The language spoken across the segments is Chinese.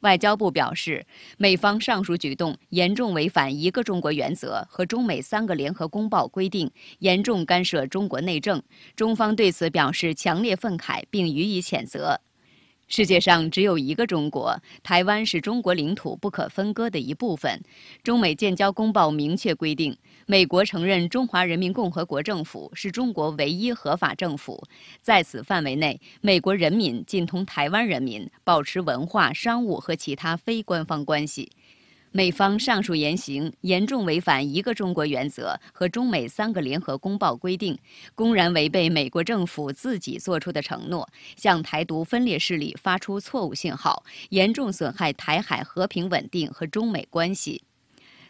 外交部表示，美方上述举动严重违反一个中国原则和中美三个联合公报规定，严重干涉中国内政。中方对此表示强烈愤慨，并予以谴责。世界上只有一个中国，台湾是中国领土不可分割的一部分。中美建交公报明确规定，美国承认中华人民共和国政府是中国唯一合法政府，在此范围内，美国人民仅同台湾人民保持文化、商务和其他非官方关系。美方上述言行严重违反“一个中国”原则和中美三个联合公报规定，公然违背美国政府自己做出的承诺，向台独分裂势力发出错误信号，严重损害台海和平稳定和中美关系。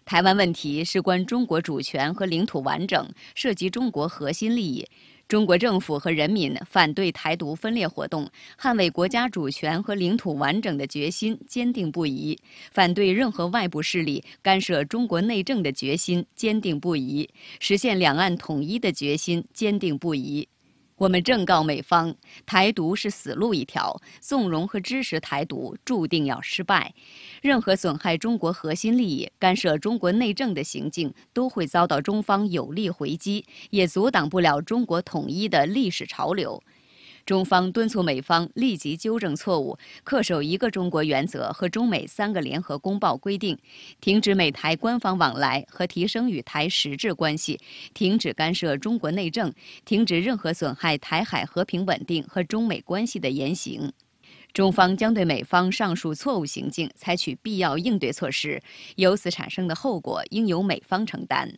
台湾问题事关中国主权和领土完整，涉及中国核心利益。中国政府和人民反对台独分裂活动、捍卫国家主权和领土完整的决心坚定不移，反对任何外部势力干涉中国内政的决心坚定不移，实现两岸统一的决心坚定不移。我们正告美方，台独是死路一条，纵容和支持台独注定要失败。任何损害中国核心利益、干涉中国内政的行径，都会遭到中方有力回击，也阻挡不了中国统一的历史潮流。中方敦促美方立即纠正错误，恪守一个中国原则和中美三个联合公报规定，停止美台官方往来和提升与台实质关系，停止干涉中国内政，停止任何损害台海和平稳定和中美关系的言行。中方将对美方上述错误行径采取必要应对措施，由此产生的后果应由美方承担。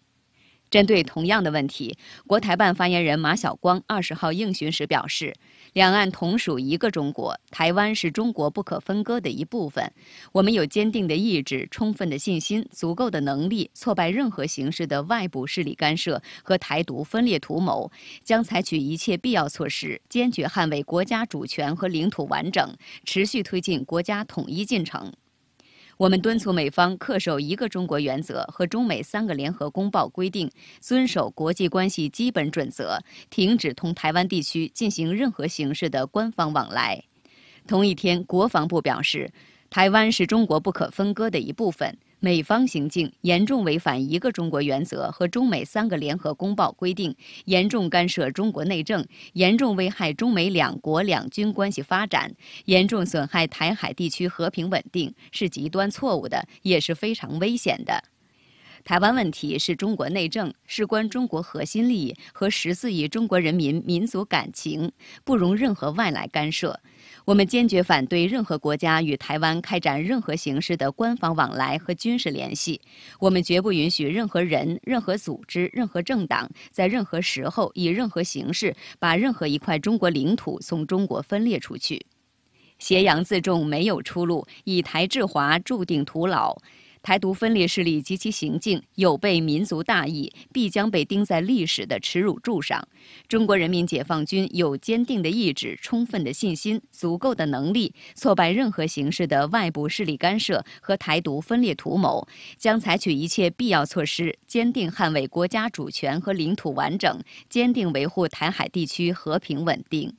针对同样的问题，国台办发言人马晓光二十号应询时表示：“两岸同属一个中国，台湾是中国不可分割的一部分。我们有坚定的意志、充分的信心、足够的能力，挫败任何形式的外部势力干涉和台独分裂图谋，将采取一切必要措施，坚决捍卫国家主权和领土完整，持续推进国家统一进程。”我们敦促美方恪守一个中国原则和中美三个联合公报规定，遵守国际关系基本准则，停止同台湾地区进行任何形式的官方往来。同一天，国防部表示，台湾是中国不可分割的一部分。美方行径严重违反一个中国原则和中美三个联合公报规定，严重干涉中国内政，严重危害中美两国两军关系发展，严重损害台海地区和平稳定，是极端错误的，也是非常危险的。台湾问题是中国内政，事关中国核心利益和十四亿中国人民民族感情，不容任何外来干涉。我们坚决反对任何国家与台湾开展任何形式的官方往来和军事联系。我们绝不允许任何人、任何组织、任何政党在任何时候以任何形式把任何一块中国领土从中国分裂出去。挟洋自重没有出路，以台制华注定徒劳。台独分裂势力及其行径有悖民族大义，必将被钉在历史的耻辱柱上。中国人民解放军有坚定的意志、充分的信心、足够的能力，挫败任何形式的外部势力干涉和台独分裂图谋，将采取一切必要措施，坚定捍卫国家主权和领土完整，坚定维护台海地区和平稳定。